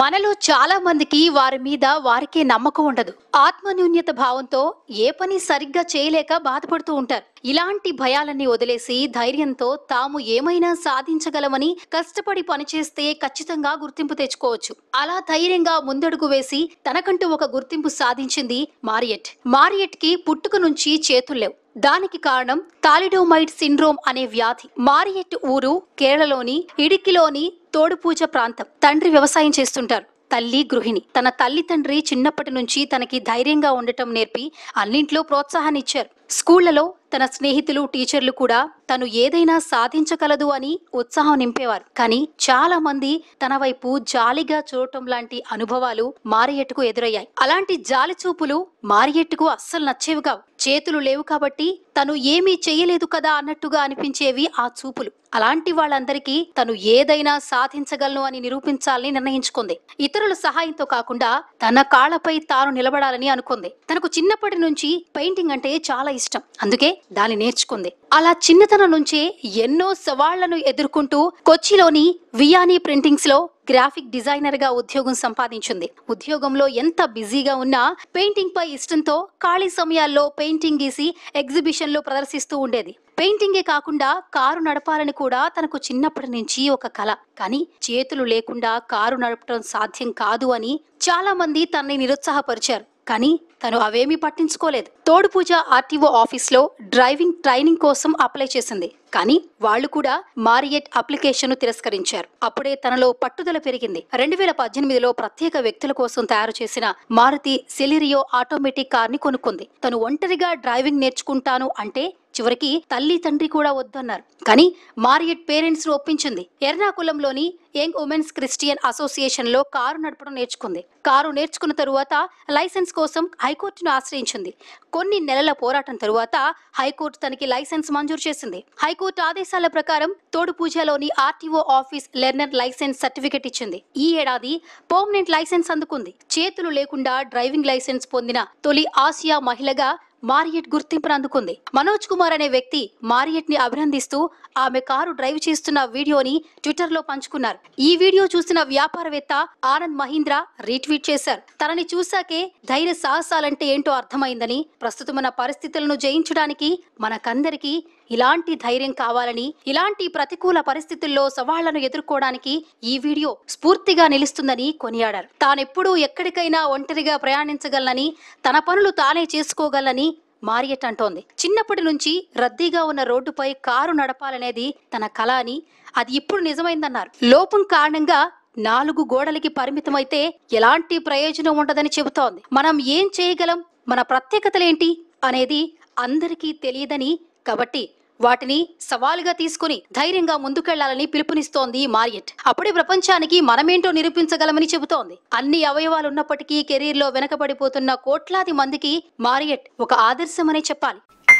మనలో చాలా మందికి వారి మీద వారికే నమ్మకం ఉండదు ఆత్మన్యూన్యత భావంతో ఏ పని సరిగ్గా చేయలేక బాధపడుతూ ఉంటారు ఇలాంటి భయాలన్నీ వదిలేసి ధైర్యంతో తాము ఏమైనా సాధించగలమని కష్టపడి పనిచేస్తే ఖచ్చితంగా గుర్తింపు తెచ్చుకోవచ్చు అలా ధైర్యంగా ముందడుగు వేసి తనకంటూ ఒక గుర్తింపు సాధించింది మారియట్ మారియట్ కి పుట్టుక నుంచి చేతుల్లేవు దానికి కారణం తాలిడోమైడ్ సిండ్రోమ్ అనే వ్యాధి మారియట్ ఊరు కేరళలోని ఇడికిలోని తోడుపూజ ప్రాంతం తండ్రి వ్యవసాయం చేస్తుంటారు తల్లి గృహిణి తన తల్లి తండ్రి చిన్నప్పటి నుంచి తనకి ధైర్యంగా ఉండటం నేర్పి అన్నింట్లో ప్రోత్సాహాన్ని ఇచ్చారు స్కూళ్లలో తన స్నేహితులు టీచర్లు కూడా తను ఏదైనా సాధించగలదు అని ఉత్సాహం నింపేవారు కానీ చాలా మంది తన వైపు జాలిగా చూడటం లాంటి అనుభవాలు మారియట్టుకు ఎదురయ్యాయి అలాంటి జాలి చూపులు మారియట్టుకు అస్సలు నచ్చేవి కావు చేతులు లేవు కాబట్టి తను ఏమీ చేయలేదు కదా అన్నట్టుగా అనిపించేవి ఆ చూపులు అలాంటి వాళ్ళందరికీ తను ఏదైనా సాధించగలను అని నిరూపించాలని నిర్ణయించుకుంది ఇతరుల సహాయంతో కాకుండా తన కాళ్లపై తాను నిలబడాలని అనుకుంది తనకు చిన్నప్పటి నుంచి పెయింటింగ్ అంటే చాలా ఇష్టం అందుకే దాన్ని నేర్చుకుంది అలా చిన్నతనం నుంచే ఎన్నో సవాళ్లను ఎదుర్కొంటూ కొచ్చిలోని వియానీ ప్రింటింగ్స్ లో గ్రాఫిక్ డిజైనర్ గా ఉద్యోగం సంపాదించింది ఉద్యోగంలో ఎంత బిజీగా ఉన్నా పెయింటింగ్ పై ఇష్టంతో ఖాళీ సమయాల్లో పెయింటింగ్ గీసి ఎగ్జిబిషన్ లో ప్రదర్శిస్తూ ఉండేది పెయింటింగే కాకుండా కారు నడపాలని కూడా తనకు చిన్నప్పటి నుంచి ఒక కళ కానీ చేతులు లేకుండా కారు నడపడం సాధ్యం కాదు అని చాలామంది తనని నిరుత్సాహపరిచారు కానీ తను అవేమీ పట్టించుకోలేదు తోడు పూజ ఆర్టీఓ ఆఫీస్లో డ్రైవింగ్ ట్రైనింగ్ కోసం అప్లై చేసింది కానీ వాళ్ళు కూడా మారియట్ అప్లికేషన్ను తిరస్కరించారు అప్పుడే తనలో పట్టుదల పెరిగింది రెండు వేల పద్దెనిమిదిలో ప్రత్యేక వ్యక్తుల కోసం తయారు చేసిన మారుతి సెలిరియో ఆటోమేటిక్ కార్ని కొనుక్కుంది తను ఒంటరిగా డ్రైవింగ్ నేర్చుకుంటాను అంటే చివరికి తల్లి తండ్రి కూడా వద్దన్నారు కానీ మారియట్ పేరెంట్స్ ను ఒప్పించింది ఎర్నాకులంలోని యంగ్ ఉమెన్స్ క్రిస్టియన్ అసోసియేషన్ లో కారు నడపడం నేర్చుకుంది కారు నేర్చుకున్న తరువాత లైసెన్స్ కోసం హైకోర్టును ఆశ్రయించింది కొన్ని నెలల పోరాటం తరువాత హైకోర్టు తనకి లైసెన్స్ మంజూరు చేసింది హైకోర్టు ఆదేశాల ప్రకారం పూజలోని RTO office learner licence certificate ఇచ్చింది ఈ ఏడాది పర్మనెంట్ లైసెన్స్ అందుకుంది చేతులు లేకుండా డ్రైవింగ్ లైసెన్స్ పొందిన తొలి ఆసియా మహిళగా మారియట్ గుర్తింపును అందుకుంది మనోజ్ కుమార్ అనే వ్యక్తి మారియట్ ని అభినందిస్తూ ఆమె కారు డ్రైవ్ చేస్తున్న వీడియోని ట్విట్టర్ లో పంచుకున్నారు ఈ వీడియో చూసిన వ్యాపారవేత్త ఆనంద్ మహీంద్ర రీట్వీట్ చేశారు తనని చూశాకే ధైర్య సాహసాలంటే ఏంటో అర్థమైందని ప్రస్తుతం మన పరిస్థితులను జయించడానికి మనకందరికీ ఇలాంటి ధైర్యం కావాలని ఇలాంటి ప్రతికూల పరిస్థితుల్లో సవాళ్లను ఎదుర్కోవడానికి ఈ వీడియో స్ఫూర్తిగా నిలుస్తుందని కొనియాడారు తానెప్పుడూ ఎక్కడికైనా ఒంటరిగా ప్రయాణించగలనని తన పనులు తానే చేసుకోగలనని మారియట్ అంటోంది చిన్నప్పటి నుంచి రద్దీగా ఉన్న రోడ్డుపై కారు నడపాలనేది తన కళ అని అది ఇప్పుడు నిజమైందన్నారు లోపం కారణంగా నాలుగు గోడలకి పరిమితమైతే ఎలాంటి ప్రయోజనం ఉండదని చెబుతోంది మనం ఏం చేయగలం మన ప్రత్యేకతలేంటి అనేది అందరికీ తెలియదని కాబట్టి వాటిని సవాలుగా తీసుకుని ధైర్యంగా ముందుకెళ్లాలని పిలుపునిస్తోంది మారియట్ అప్పుడే ప్రపంచానికి మనమేంటో నిరూపించగలమని చెబుతోంది అన్ని అవయవాలు ఉన్నప్పటికీ కెరీర్లో వెనకబడిపోతున్న కోట్లాది మందికి మారియట్ ఒక ఆదర్శమనే చెప్పాలి